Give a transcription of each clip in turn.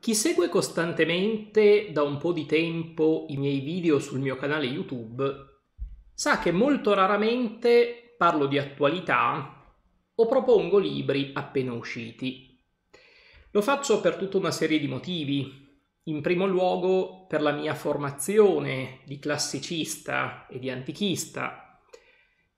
Chi segue costantemente da un po' di tempo i miei video sul mio canale YouTube sa che molto raramente parlo di attualità o propongo libri appena usciti. Lo faccio per tutta una serie di motivi, in primo luogo per la mia formazione di classicista e di antichista,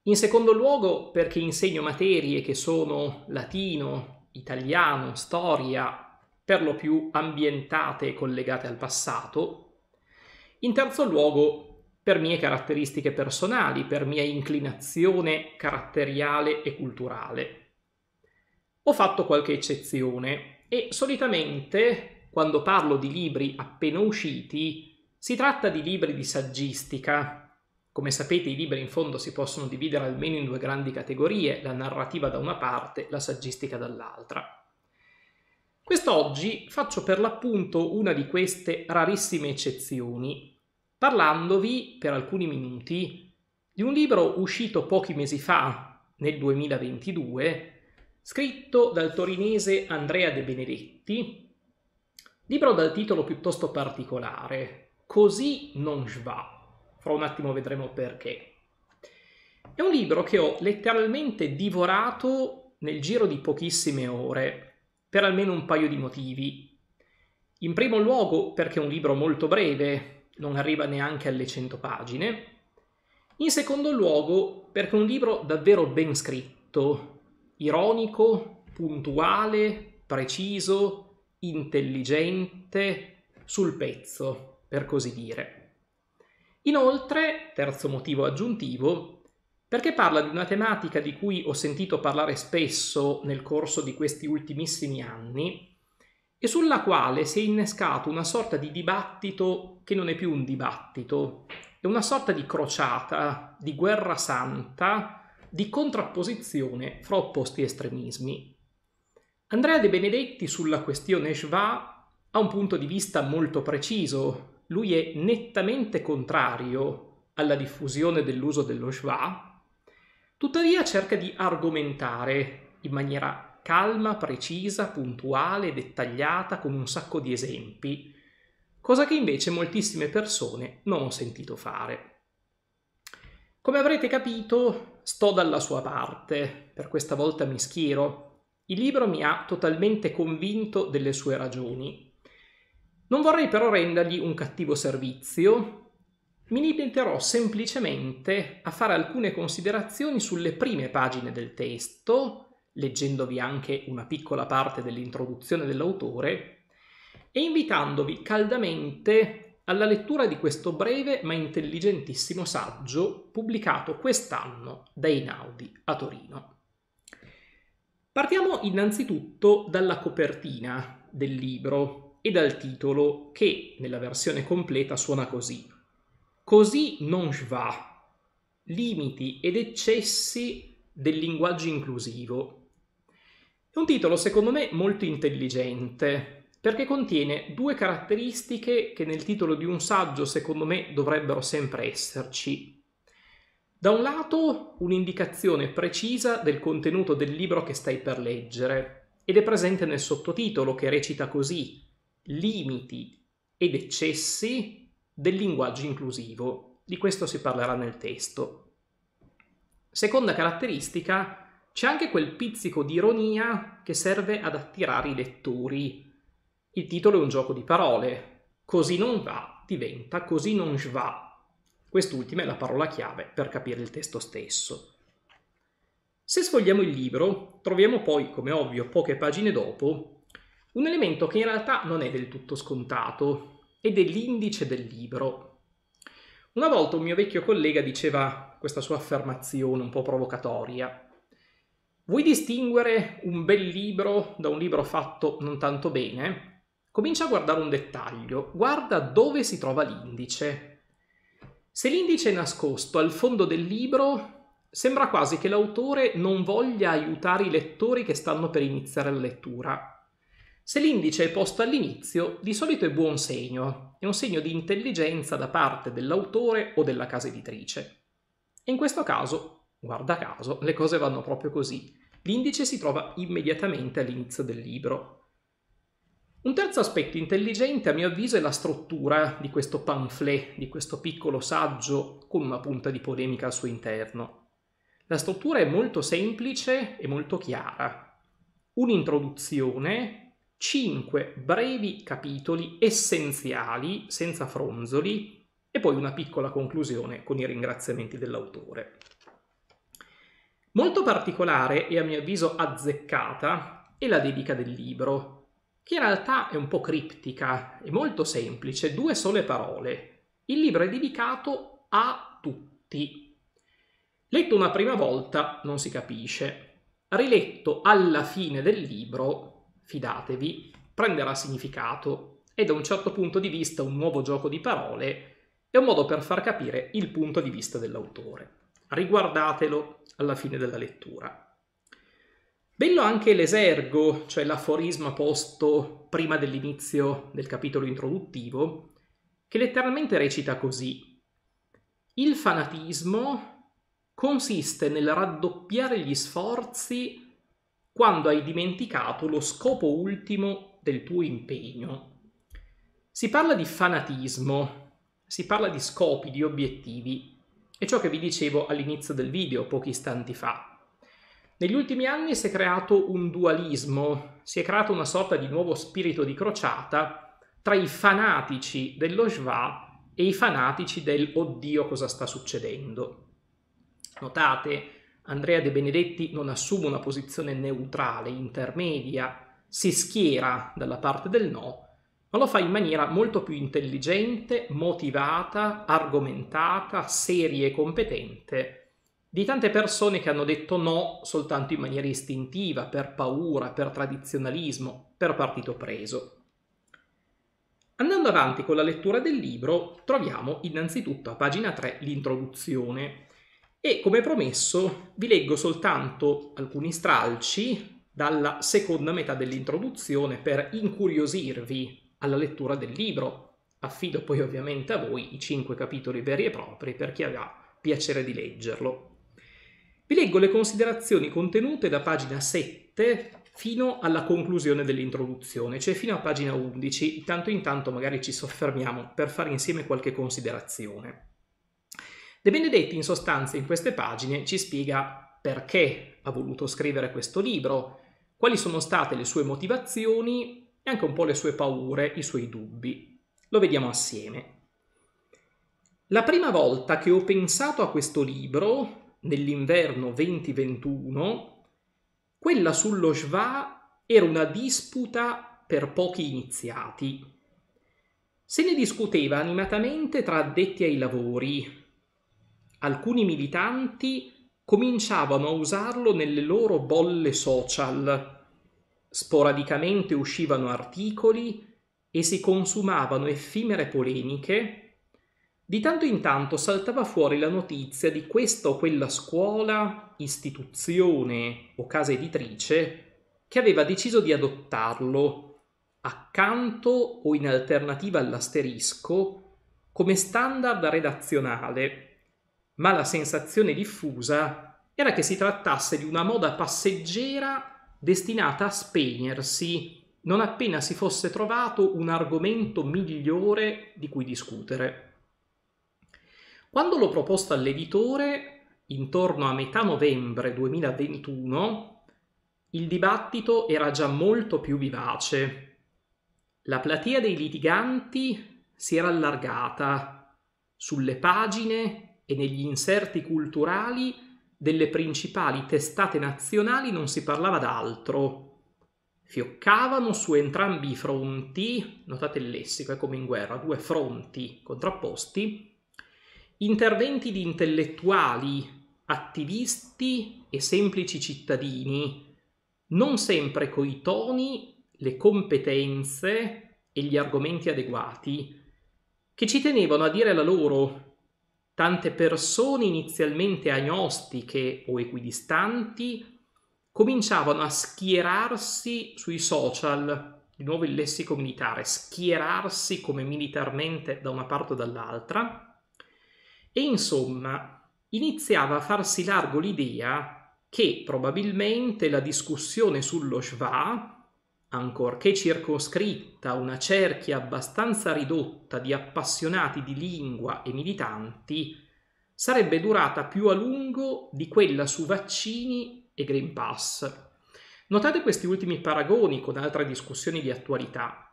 in secondo luogo perché insegno materie che sono latino, italiano, storia, per lo più ambientate e collegate al passato. In terzo luogo, per mie caratteristiche personali, per mia inclinazione caratteriale e culturale. Ho fatto qualche eccezione e solitamente, quando parlo di libri appena usciti, si tratta di libri di saggistica. Come sapete i libri in fondo si possono dividere almeno in due grandi categorie, la narrativa da una parte, la saggistica dall'altra. Quest'oggi faccio per l'appunto una di queste rarissime eccezioni, parlandovi per alcuni minuti di un libro uscito pochi mesi fa, nel 2022, scritto dal torinese Andrea De Benedetti, libro dal titolo piuttosto particolare, Così non va. Fra un attimo vedremo perché. È un libro che ho letteralmente divorato nel giro di pochissime ore, per almeno un paio di motivi. In primo luogo perché è un libro molto breve, non arriva neanche alle 100 pagine. In secondo luogo perché è un libro davvero ben scritto, ironico, puntuale, preciso, intelligente, sul pezzo, per così dire. Inoltre, terzo motivo aggiuntivo, perché parla di una tematica di cui ho sentito parlare spesso nel corso di questi ultimissimi anni e sulla quale si è innescato una sorta di dibattito che non è più un dibattito, è una sorta di crociata, di guerra santa, di contrapposizione fra opposti estremismi. Andrea De Benedetti sulla questione Shva ha un punto di vista molto preciso. Lui è nettamente contrario alla diffusione dell'uso dello Shva Tuttavia cerca di argomentare in maniera calma, precisa, puntuale, dettagliata, con un sacco di esempi, cosa che invece moltissime persone non ho sentito fare. Come avrete capito, sto dalla sua parte, per questa volta mi schiero. Il libro mi ha totalmente convinto delle sue ragioni. Non vorrei però rendergli un cattivo servizio, mi limiterò semplicemente a fare alcune considerazioni sulle prime pagine del testo, leggendovi anche una piccola parte dell'introduzione dell'autore, e invitandovi caldamente alla lettura di questo breve ma intelligentissimo saggio pubblicato quest'anno da Einaudi a Torino. Partiamo innanzitutto dalla copertina del libro e dal titolo che nella versione completa suona così Così non va. Limiti ed eccessi del linguaggio inclusivo. È un titolo secondo me molto intelligente perché contiene due caratteristiche che nel titolo di un saggio secondo me dovrebbero sempre esserci. Da un lato un'indicazione precisa del contenuto del libro che stai per leggere ed è presente nel sottotitolo che recita così Limiti ed eccessi del linguaggio inclusivo. Di questo si parlerà nel testo. Seconda caratteristica, c'è anche quel pizzico di ironia che serve ad attirare i lettori. Il titolo è un gioco di parole. Così non va diventa così non va. Quest'ultima è la parola chiave per capire il testo stesso. Se sfogliamo il libro, troviamo poi, come ovvio, poche pagine dopo, un elemento che in realtà non è del tutto scontato, ed è l'indice del libro. Una volta un mio vecchio collega diceva questa sua affermazione un po' provocatoria. Vuoi distinguere un bel libro da un libro fatto non tanto bene? Comincia a guardare un dettaglio, guarda dove si trova l'indice. Se l'indice è nascosto al fondo del libro, sembra quasi che l'autore non voglia aiutare i lettori che stanno per iniziare la lettura. Se l'indice è posto all'inizio, di solito è buon segno, è un segno di intelligenza da parte dell'autore o della casa editrice. in questo caso, guarda caso, le cose vanno proprio così. L'indice si trova immediatamente all'inizio del libro. Un terzo aspetto intelligente, a mio avviso, è la struttura di questo pamphlet, di questo piccolo saggio con una punta di polemica al suo interno. La struttura è molto semplice e molto chiara. Un'introduzione, cinque brevi capitoli essenziali, senza fronzoli, e poi una piccola conclusione con i ringraziamenti dell'autore. Molto particolare e a mio avviso azzeccata è la dedica del libro, che in realtà è un po' criptica e molto semplice, due sole parole. Il libro è dedicato a tutti. Letto una prima volta non si capisce, riletto alla fine del libro fidatevi, prenderà significato e da un certo punto di vista un nuovo gioco di parole è un modo per far capire il punto di vista dell'autore. Riguardatelo alla fine della lettura. Bello anche l'esergo, cioè l'aforisma posto prima dell'inizio del capitolo introduttivo, che letteralmente recita così. Il fanatismo consiste nel raddoppiare gli sforzi quando hai dimenticato lo scopo ultimo del tuo impegno. Si parla di fanatismo, si parla di scopi, di obiettivi, è ciò che vi dicevo all'inizio del video pochi istanti fa. Negli ultimi anni si è creato un dualismo, si è creato una sorta di nuovo spirito di crociata tra i fanatici dello Shva e i fanatici del oddio cosa sta succedendo. Notate, Andrea De Benedetti non assume una posizione neutrale, intermedia, si schiera dalla parte del no, ma lo fa in maniera molto più intelligente, motivata, argomentata, seria e competente di tante persone che hanno detto no soltanto in maniera istintiva, per paura, per tradizionalismo, per partito preso. Andando avanti con la lettura del libro, troviamo innanzitutto a pagina 3 l'introduzione, e come promesso vi leggo soltanto alcuni stralci dalla seconda metà dell'introduzione per incuriosirvi alla lettura del libro. Affido poi ovviamente a voi i cinque capitoli veri e propri per chi avrà piacere di leggerlo. Vi leggo le considerazioni contenute da pagina 7 fino alla conclusione dell'introduzione, cioè fino a pagina 11, tanto in tanto magari ci soffermiamo per fare insieme qualche considerazione. De Benedetti in sostanza in queste pagine ci spiega perché ha voluto scrivere questo libro, quali sono state le sue motivazioni e anche un po' le sue paure, i suoi dubbi. Lo vediamo assieme. La prima volta che ho pensato a questo libro, nell'inverno 2021, quella sullo Shva era una disputa per pochi iniziati. Se ne discuteva animatamente tra addetti ai lavori, alcuni militanti cominciavano a usarlo nelle loro bolle social. Sporadicamente uscivano articoli e si consumavano effimere polemiche. Di tanto in tanto saltava fuori la notizia di questa o quella scuola, istituzione o casa editrice che aveva deciso di adottarlo accanto o in alternativa all'asterisco come standard redazionale ma la sensazione diffusa era che si trattasse di una moda passeggera destinata a spegnersi non appena si fosse trovato un argomento migliore di cui discutere. Quando l'ho proposta all'editore, intorno a metà novembre 2021, il dibattito era già molto più vivace. La platea dei litiganti si era allargata. Sulle pagine e negli inserti culturali delle principali testate nazionali non si parlava d'altro. Fioccavano su entrambi i fronti, notate il lessico, è come in guerra, due fronti contrapposti, interventi di intellettuali, attivisti e semplici cittadini, non sempre coi toni, le competenze e gli argomenti adeguati, che ci tenevano a dire la loro tante persone inizialmente agnostiche o equidistanti cominciavano a schierarsi sui social, di nuovo il lessico militare, schierarsi come militarmente da una parte o dall'altra, e insomma iniziava a farsi largo l'idea che probabilmente la discussione sullo Shva, ancorché circoscritta una cerchia abbastanza ridotta di appassionati di lingua e militanti, sarebbe durata più a lungo di quella su vaccini e Green Pass. Notate questi ultimi paragoni con altre discussioni di attualità.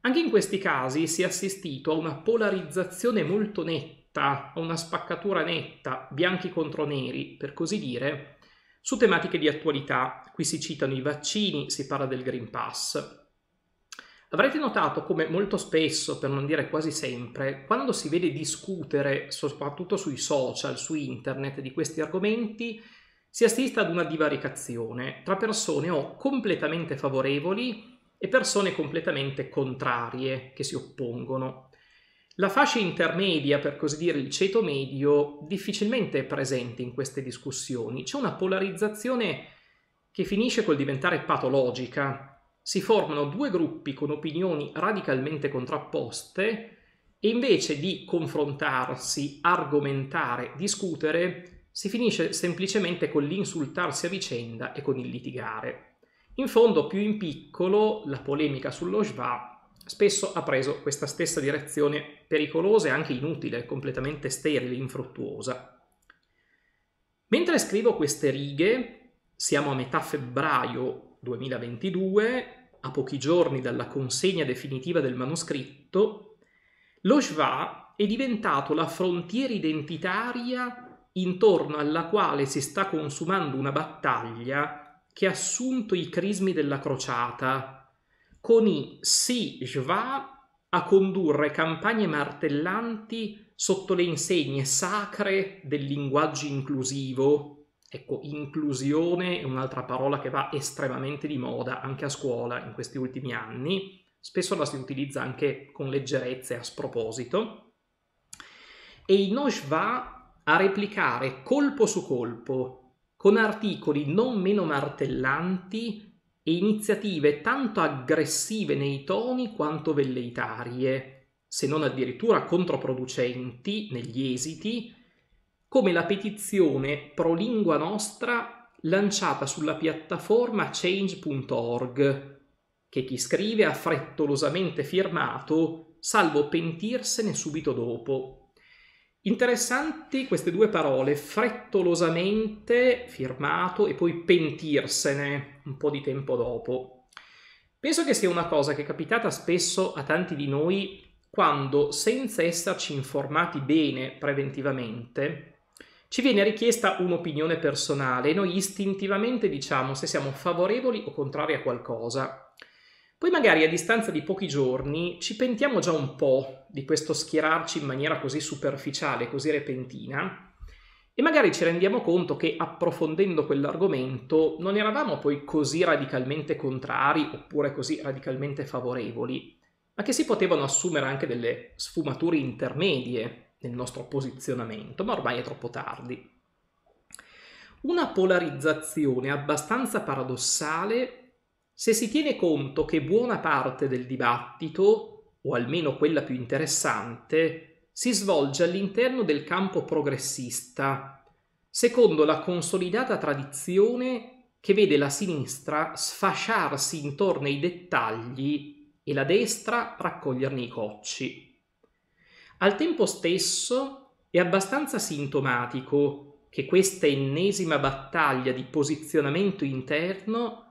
Anche in questi casi si è assistito a una polarizzazione molto netta, a una spaccatura netta, bianchi contro neri, per così dire, su tematiche di attualità, qui si citano i vaccini, si parla del Green Pass. Avrete notato come molto spesso, per non dire quasi sempre, quando si vede discutere, soprattutto sui social, su internet, di questi argomenti, si assiste ad una divaricazione tra persone o completamente favorevoli e persone completamente contrarie che si oppongono. La fascia intermedia, per così dire il ceto medio, difficilmente è presente in queste discussioni. C'è una polarizzazione che finisce col diventare patologica. Si formano due gruppi con opinioni radicalmente contrapposte e invece di confrontarsi, argomentare, discutere, si finisce semplicemente con l'insultarsi a vicenda e con il litigare. In fondo, più in piccolo, la polemica sullo Schwab spesso ha preso questa stessa direzione pericolosa e anche inutile, completamente sterile, infruttuosa. Mentre scrivo queste righe, siamo a metà febbraio 2022, a pochi giorni dalla consegna definitiva del manoscritto, lo Schwa è diventato la frontiera identitaria intorno alla quale si sta consumando una battaglia che ha assunto i crismi della crociata, con i si va a condurre campagne martellanti sotto le insegne sacre del linguaggio inclusivo. Ecco, inclusione è un'altra parola che va estremamente di moda anche a scuola in questi ultimi anni. Spesso la si utilizza anche con leggerezza e a sproposito. E Inosh va a replicare colpo su colpo, con articoli non meno martellanti, e iniziative tanto aggressive nei toni quanto velleitarie, se non addirittura controproducenti negli esiti, come la petizione Pro Lingua Nostra lanciata sulla piattaforma change.org, che chi scrive ha frettolosamente firmato, salvo pentirsene subito dopo. Interessanti queste due parole, frettolosamente firmato e poi pentirsene un po' di tempo dopo. Penso che sia una cosa che è capitata spesso a tanti di noi quando, senza esserci informati bene preventivamente, ci viene richiesta un'opinione personale e noi istintivamente diciamo se siamo favorevoli o contrari a qualcosa. Poi magari a distanza di pochi giorni ci pentiamo già un po' di questo schierarci in maniera così superficiale, così repentina, e magari ci rendiamo conto che approfondendo quell'argomento non eravamo poi così radicalmente contrari oppure così radicalmente favorevoli, ma che si potevano assumere anche delle sfumature intermedie nel nostro posizionamento, ma ormai è troppo tardi. Una polarizzazione abbastanza paradossale se si tiene conto che buona parte del dibattito, o almeno quella più interessante, si svolge all'interno del campo progressista, secondo la consolidata tradizione che vede la sinistra sfasciarsi intorno ai dettagli e la destra raccoglierne i cocci. Al tempo stesso è abbastanza sintomatico che questa ennesima battaglia di posizionamento interno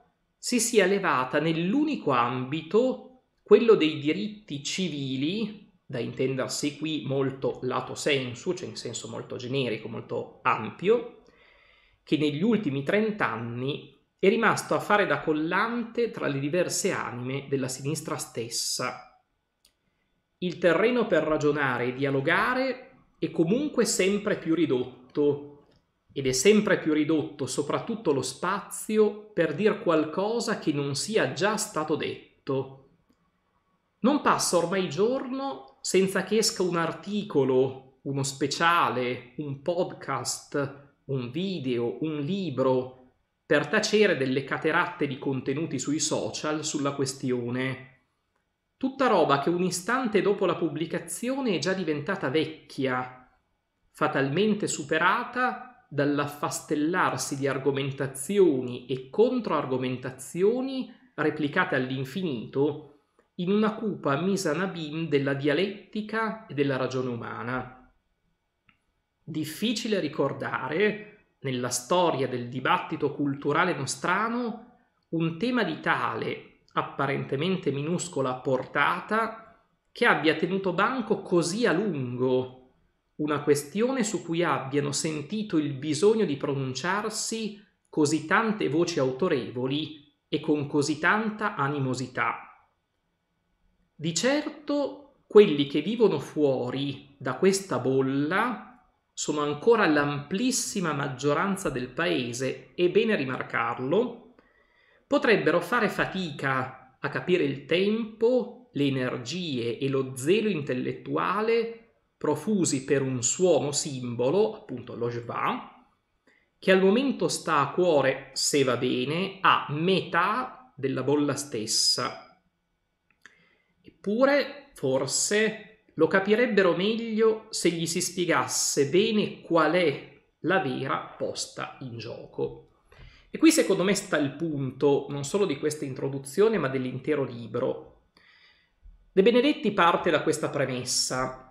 si sia levata nell'unico ambito, quello dei diritti civili, da intendersi qui molto lato sensu, cioè in senso molto generico, molto ampio, che negli ultimi trent'anni è rimasto a fare da collante tra le diverse anime della sinistra stessa. Il terreno per ragionare e dialogare è comunque sempre più ridotto, ed è sempre più ridotto soprattutto lo spazio per dire qualcosa che non sia già stato detto. Non passa ormai giorno senza che esca un articolo, uno speciale, un podcast, un video, un libro, per tacere delle cateratte di contenuti sui social sulla questione. Tutta roba che un istante dopo la pubblicazione è già diventata vecchia, fatalmente superata dall'affastellarsi di argomentazioni e controargomentazioni replicate all'infinito in una cupa misanabim della dialettica e della ragione umana. Difficile ricordare, nella storia del dibattito culturale nostrano, un tema di tale, apparentemente minuscola portata, che abbia tenuto banco così a lungo una questione su cui abbiano sentito il bisogno di pronunciarsi così tante voci autorevoli e con così tanta animosità. Di certo, quelli che vivono fuori da questa bolla sono ancora l'amplissima maggioranza del paese, è bene rimarcarlo, potrebbero fare fatica a capire il tempo, le energie e lo zelo intellettuale profusi per un suono simbolo, appunto lo Jva, che al momento sta a cuore, se va bene, a metà della bolla stessa. Eppure, forse, lo capirebbero meglio se gli si spiegasse bene qual è la vera posta in gioco. E qui secondo me sta il punto non solo di questa introduzione ma dell'intero libro. De Benedetti parte da questa premessa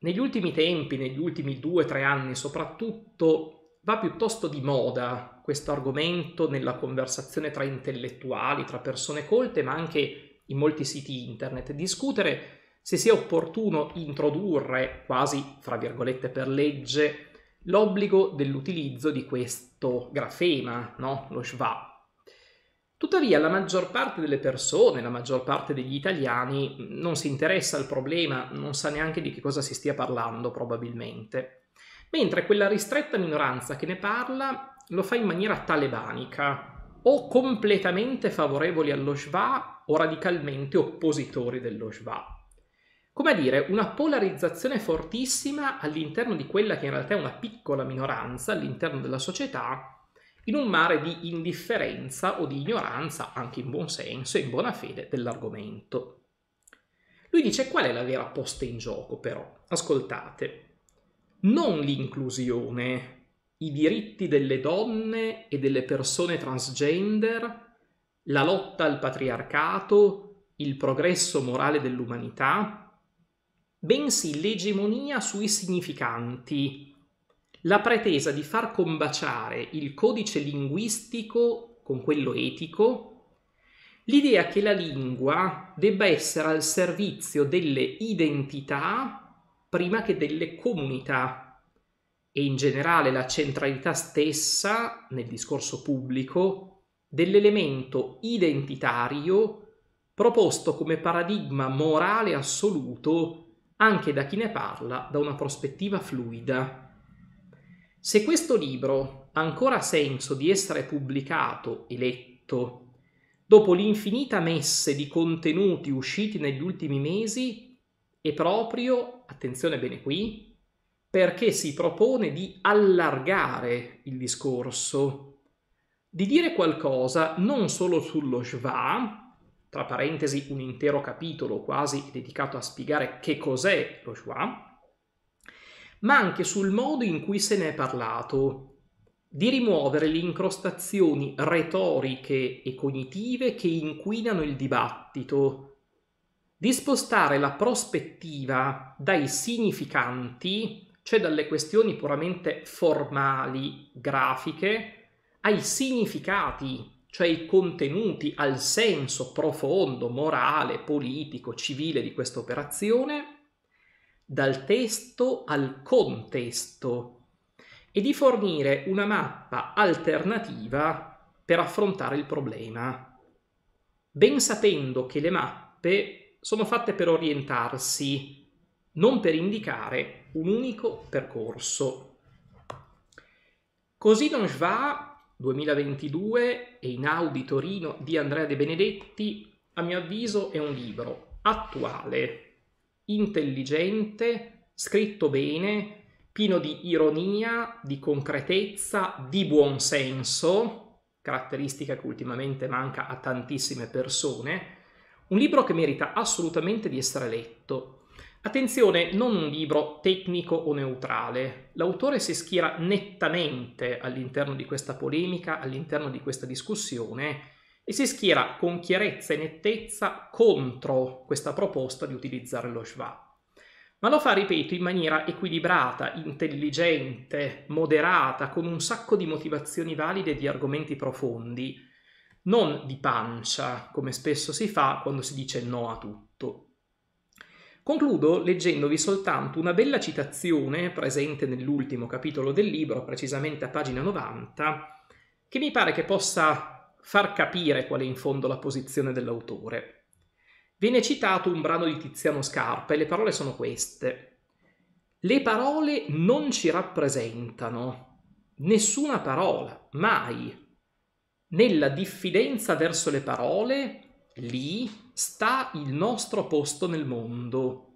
negli ultimi tempi, negli ultimi due o tre anni soprattutto, va piuttosto di moda questo argomento nella conversazione tra intellettuali, tra persone colte, ma anche in molti siti internet, discutere se sia opportuno introdurre, quasi fra virgolette per legge, l'obbligo dell'utilizzo di questo grafema, no? lo schwab. Tuttavia la maggior parte delle persone, la maggior parte degli italiani non si interessa al problema, non sa neanche di che cosa si stia parlando probabilmente, mentre quella ristretta minoranza che ne parla lo fa in maniera talebanica, o completamente favorevoli allo Shva o radicalmente oppositori dello Shva. Come a dire, una polarizzazione fortissima all'interno di quella che in realtà è una piccola minoranza all'interno della società in un mare di indifferenza o di ignoranza, anche in buon senso e in buona fede, dell'argomento. Lui dice qual è la vera posta in gioco però. Ascoltate, non l'inclusione, i diritti delle donne e delle persone transgender, la lotta al patriarcato, il progresso morale dell'umanità, bensì l'egemonia sui significanti, la pretesa di far combaciare il codice linguistico con quello etico, l'idea che la lingua debba essere al servizio delle identità prima che delle comunità e in generale la centralità stessa nel discorso pubblico dell'elemento identitario proposto come paradigma morale assoluto anche da chi ne parla da una prospettiva fluida. Se questo libro ancora ha senso di essere pubblicato e letto, dopo l'infinita messe di contenuti usciti negli ultimi mesi, è proprio, attenzione bene qui, perché si propone di allargare il discorso, di dire qualcosa non solo sullo Shva, tra parentesi un intero capitolo quasi dedicato a spiegare che cos'è lo Shva, ma anche sul modo in cui se ne è parlato, di rimuovere le incrostazioni retoriche e cognitive che inquinano il dibattito, di spostare la prospettiva dai significanti, cioè dalle questioni puramente formali, grafiche, ai significati, cioè ai contenuti, al senso profondo, morale, politico, civile di questa operazione dal testo al contesto e di fornire una mappa alternativa per affrontare il problema, ben sapendo che le mappe sono fatte per orientarsi, non per indicare un unico percorso. Così non va 2022 e in Audi Torino di Andrea De Benedetti, a mio avviso è un libro attuale intelligente, scritto bene, pieno di ironia, di concretezza, di buonsenso, caratteristica che ultimamente manca a tantissime persone. Un libro che merita assolutamente di essere letto, Attenzione, non un libro tecnico o neutrale. L'autore si schiera nettamente all'interno di questa polemica, all'interno di questa discussione e si schiera con chiarezza e nettezza contro questa proposta di utilizzare lo schwa. Ma lo fa, ripeto, in maniera equilibrata, intelligente, moderata, con un sacco di motivazioni valide e di argomenti profondi, non di pancia, come spesso si fa quando si dice no a tutto. Concludo leggendovi soltanto una bella citazione presente nell'ultimo capitolo del libro, precisamente a pagina 90, che mi pare che possa far capire qual è in fondo la posizione dell'autore. Viene citato un brano di Tiziano Scarpa e le parole sono queste. Le parole non ci rappresentano, nessuna parola, mai. Nella diffidenza verso le parole, lì sta il nostro posto nel mondo,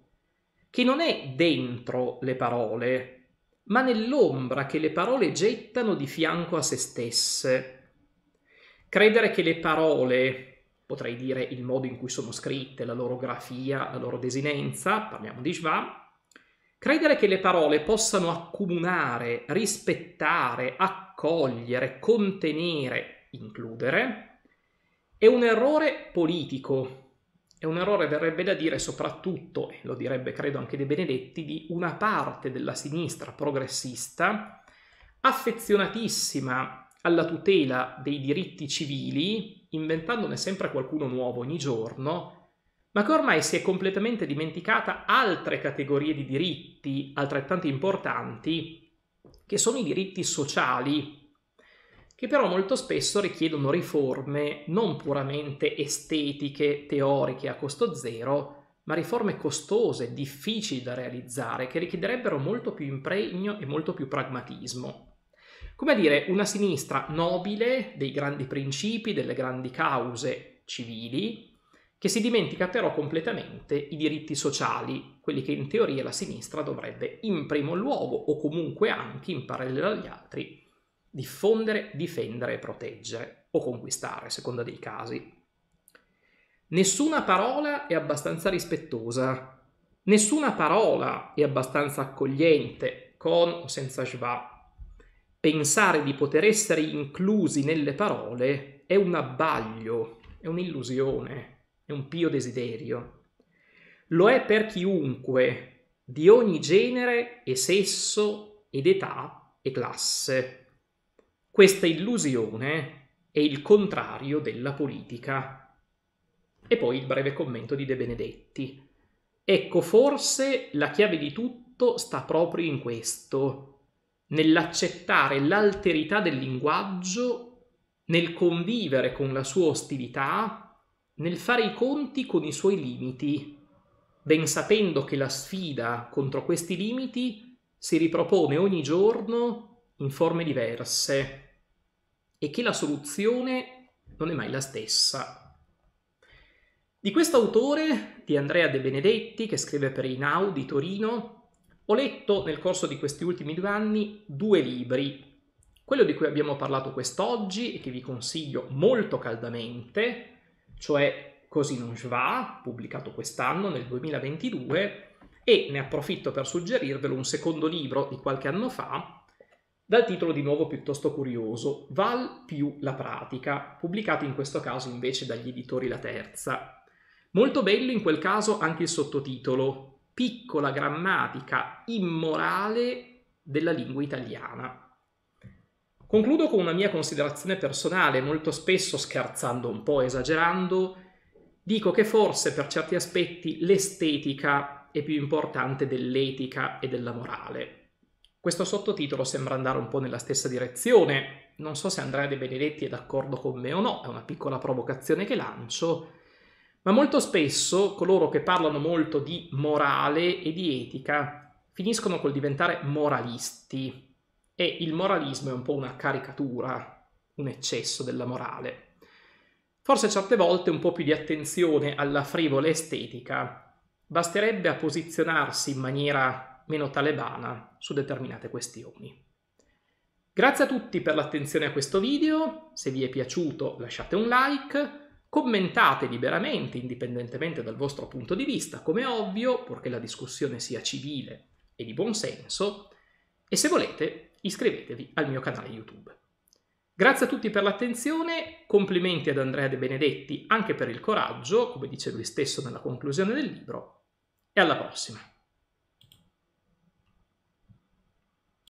che non è dentro le parole, ma nell'ombra che le parole gettano di fianco a se stesse Credere che le parole, potrei dire il modo in cui sono scritte, la loro grafia, la loro desinenza, parliamo di Schwab, credere che le parole possano accumulare, rispettare, accogliere, contenere, includere, è un errore politico. È un errore, verrebbe da dire, soprattutto, e lo direbbe credo anche De Benedetti, di una parte della sinistra progressista affezionatissima alla tutela dei diritti civili, inventandone sempre qualcuno nuovo ogni giorno, ma che ormai si è completamente dimenticata altre categorie di diritti altrettanto importanti, che sono i diritti sociali, che però molto spesso richiedono riforme non puramente estetiche, teoriche a costo zero, ma riforme costose, difficili da realizzare, che richiederebbero molto più impegno e molto più pragmatismo come a dire una sinistra nobile dei grandi principi, delle grandi cause civili, che si dimentica però completamente i diritti sociali, quelli che in teoria la sinistra dovrebbe in primo luogo o comunque anche in parallelo agli altri diffondere, difendere e proteggere o conquistare, a seconda dei casi. Nessuna parola è abbastanza rispettosa, nessuna parola è abbastanza accogliente, con o senza schwa, pensare di poter essere inclusi nelle parole è un abbaglio, è un'illusione, è un pio desiderio. Lo è per chiunque, di ogni genere e sesso ed età e classe. Questa illusione è il contrario della politica. E poi il breve commento di De Benedetti. Ecco, forse la chiave di tutto sta proprio in questo nell'accettare l'alterità del linguaggio, nel convivere con la sua ostilità, nel fare i conti con i suoi limiti, ben sapendo che la sfida contro questi limiti si ripropone ogni giorno in forme diverse e che la soluzione non è mai la stessa. Di questo autore, di Andrea De Benedetti, che scrive per Inaudi Torino, ho letto nel corso di questi ultimi due anni due libri, quello di cui abbiamo parlato quest'oggi e che vi consiglio molto caldamente, cioè Così non va, pubblicato quest'anno nel 2022, e ne approfitto per suggerirvelo un secondo libro di qualche anno fa, dal titolo di nuovo piuttosto curioso, Val più la pratica, pubblicato in questo caso invece dagli editori La Terza. Molto bello in quel caso anche il sottotitolo, piccola grammatica immorale della lingua italiana. Concludo con una mia considerazione personale, molto spesso scherzando un po', esagerando, dico che forse per certi aspetti l'estetica è più importante dell'etica e della morale. Questo sottotitolo sembra andare un po' nella stessa direzione, non so se Andrea De Benedetti è d'accordo con me o no, è una piccola provocazione che lancio, ma molto spesso coloro che parlano molto di morale e di etica finiscono col diventare moralisti e il moralismo è un po' una caricatura, un eccesso della morale. Forse certe volte un po' più di attenzione alla frivola estetica basterebbe a posizionarsi in maniera meno talebana su determinate questioni. Grazie a tutti per l'attenzione a questo video, se vi è piaciuto lasciate un like, Commentate liberamente, indipendentemente dal vostro punto di vista, come è ovvio, purché la discussione sia civile e di buon senso, e se volete iscrivetevi al mio canale YouTube. Grazie a tutti per l'attenzione, complimenti ad Andrea De Benedetti anche per il coraggio, come dice lui stesso nella conclusione del libro, e alla prossima!